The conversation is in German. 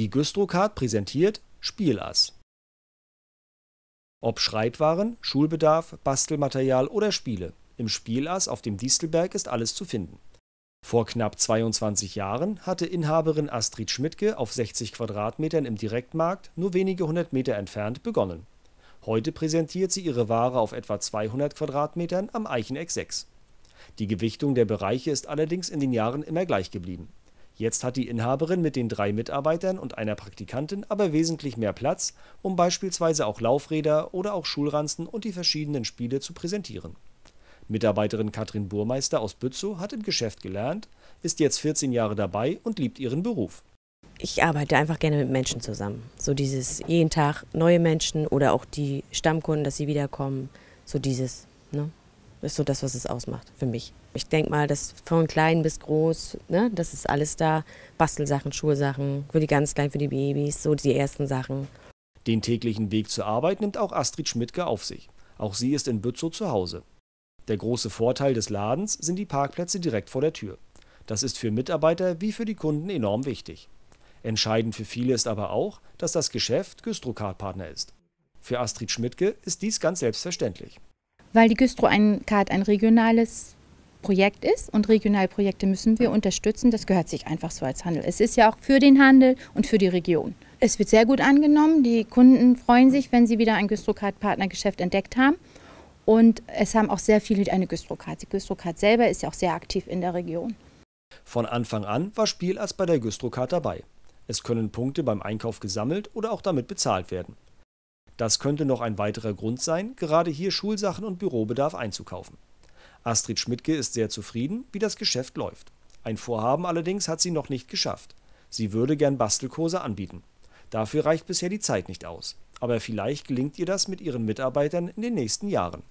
Die Güstrow-Card präsentiert Spielass. Ob Schreibwaren, Schulbedarf, Bastelmaterial oder Spiele, im Spielass auf dem Distelberg ist alles zu finden. Vor knapp 22 Jahren hatte Inhaberin Astrid Schmidtke auf 60 Quadratmetern im Direktmarkt nur wenige hundert Meter entfernt begonnen. Heute präsentiert sie ihre Ware auf etwa 200 Quadratmetern am Eicheneck 6. Die Gewichtung der Bereiche ist allerdings in den Jahren immer gleich geblieben. Jetzt hat die Inhaberin mit den drei Mitarbeitern und einer Praktikantin aber wesentlich mehr Platz, um beispielsweise auch Laufräder oder auch Schulranzen und die verschiedenen Spiele zu präsentieren. Mitarbeiterin Katrin Burmeister aus Bützow hat im Geschäft gelernt, ist jetzt 14 Jahre dabei und liebt ihren Beruf. Ich arbeite einfach gerne mit Menschen zusammen. So dieses jeden Tag neue Menschen oder auch die Stammkunden, dass sie wiederkommen. So dieses. Ne? ist so das, was es ausmacht für mich. Ich denke mal, dass von klein bis groß, ne, das ist alles da. Bastelsachen, Schulsachen, für die ganz kleinen, für die Babys, so die ersten Sachen. Den täglichen Weg zur Arbeit nimmt auch Astrid Schmidtke auf sich. Auch sie ist in Bützow zu Hause. Der große Vorteil des Ladens sind die Parkplätze direkt vor der Tür. Das ist für Mitarbeiter wie für die Kunden enorm wichtig. Entscheidend für viele ist aber auch, dass das Geschäft Güstrocard-Partner ist. Für Astrid Schmidtke ist dies ganz selbstverständlich weil die Güstrow-Card ein regionales Projekt ist und Regionalprojekte müssen wir unterstützen. Das gehört sich einfach so als Handel. Es ist ja auch für den Handel und für die Region. Es wird sehr gut angenommen. Die Kunden freuen sich, wenn sie wieder ein card partnergeschäft entdeckt haben. Und es haben auch sehr viele eine Güstrow-Card. Die Güstrow-Card selber ist ja auch sehr aktiv in der Region. Von Anfang an war Spiel bei der Güstrow-Card dabei. Es können Punkte beim Einkauf gesammelt oder auch damit bezahlt werden. Das könnte noch ein weiterer Grund sein, gerade hier Schulsachen und Bürobedarf einzukaufen. Astrid Schmidtke ist sehr zufrieden, wie das Geschäft läuft. Ein Vorhaben allerdings hat sie noch nicht geschafft. Sie würde gern Bastelkurse anbieten. Dafür reicht bisher die Zeit nicht aus. Aber vielleicht gelingt ihr das mit ihren Mitarbeitern in den nächsten Jahren.